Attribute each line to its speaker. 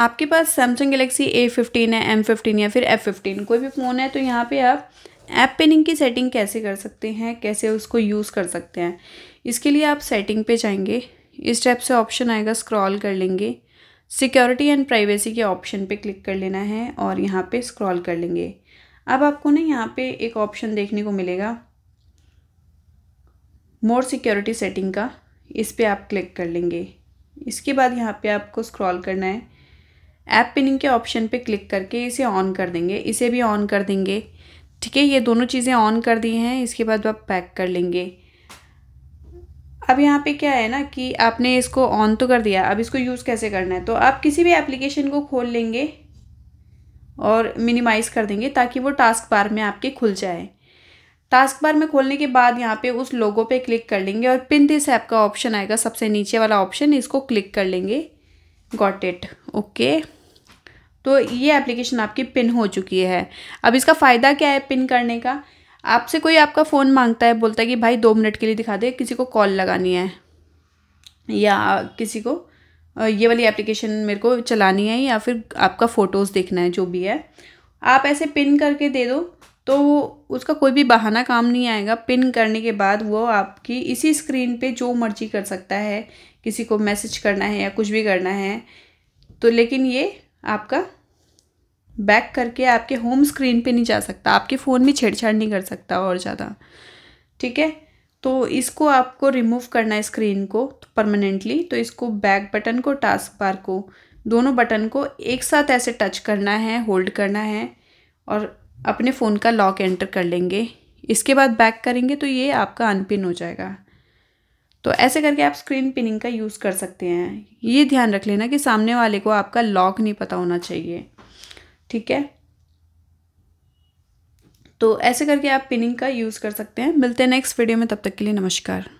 Speaker 1: आपके पास Samsung Galaxy A fifteen है एम फिफ्टीन या फिर एफ़ फिफ्टीन कोई भी फ़ोन है तो यहाँ पे आप ऐप पिनिंग की सेटिंग कैसे कर सकते हैं कैसे उसको यूज़ कर सकते हैं इसके लिए आप सेटिंग पे जाएंगे इस टाइप से ऑप्शन आएगा स्क्रॉल कर लेंगे सिक्योरिटी एंड प्राइवेसी के ऑप्शन पे क्लिक कर लेना है और यहाँ पे स्क्रॉल कर लेंगे अब आपको ना यहाँ पे एक ऑप्शन देखने को मिलेगा मोर सिक्योरिटी सेटिंग का इस पर आप क्लिक कर लेंगे इसके बाद यहाँ पर आपको स्क्रॉल करना है ऐप पिनिंग के ऑप्शन पे क्लिक करके इसे ऑन कर देंगे इसे भी ऑन कर देंगे ठीक है ये दोनों चीज़ें ऑन कर दी हैं इसके बाद आप पैक कर लेंगे अब यहाँ पे क्या है ना कि आपने इसको ऑन तो कर दिया अब इसको यूज़ कैसे करना है तो आप किसी भी एप्लीकेशन को खोल लेंगे और मिनिमाइज़ कर देंगे ताकि वो टास्क बार में आपके खुल जाए टास्क बार में खोलने के बाद यहाँ पे उस लोगो पे क्लिक कर लेंगे और पिन दिस ऐप का ऑप्शन आएगा सबसे नीचे वाला ऑप्शन इसको क्लिक कर लेंगे गॉट इट ओके तो ये एप्लीकेशन आपकी पिन हो चुकी है अब इसका फ़ायदा क्या है पिन करने का आपसे कोई आपका फ़ोन मांगता है बोलता है कि भाई दो मिनट के लिए दिखा दे किसी को कॉल लगानी है या किसी को ये वाली एप्लीकेशन मेरे को चलानी है या फिर आपका फ़ोटोज़ देखना है जो भी है आप ऐसे पिन करके दे दो तो उसका कोई भी बहाना काम नहीं आएगा पिन करने के बाद वो आपकी इसी स्क्रीन पे जो मर्जी कर सकता है किसी को मैसेज करना है या कुछ भी करना है तो लेकिन ये आपका बैक करके आपके होम स्क्रीन पे नहीं जा सकता आपके फ़ोन में छेड़छाड़ नहीं कर सकता और ज़्यादा ठीक है तो इसको आपको रिमूव करना है स्क्रीन को परमानेंटली तो इसको बैक बटन को टास्क बार को दोनों बटन को एक साथ ऐसे टच करना है होल्ड करना है और अपने फ़ोन का लॉक एंटर कर लेंगे इसके बाद बैक करेंगे तो ये आपका अनपिन हो जाएगा तो ऐसे करके आप स्क्रीन पिनिंग का यूज़ कर सकते हैं ये ध्यान रख लेना कि सामने वाले को आपका लॉक नहीं पता होना चाहिए ठीक है तो ऐसे करके आप पिनिंग का यूज़ कर सकते हैं मिलते हैं नेक्स्ट वीडियो में तब तक के लिए नमस्कार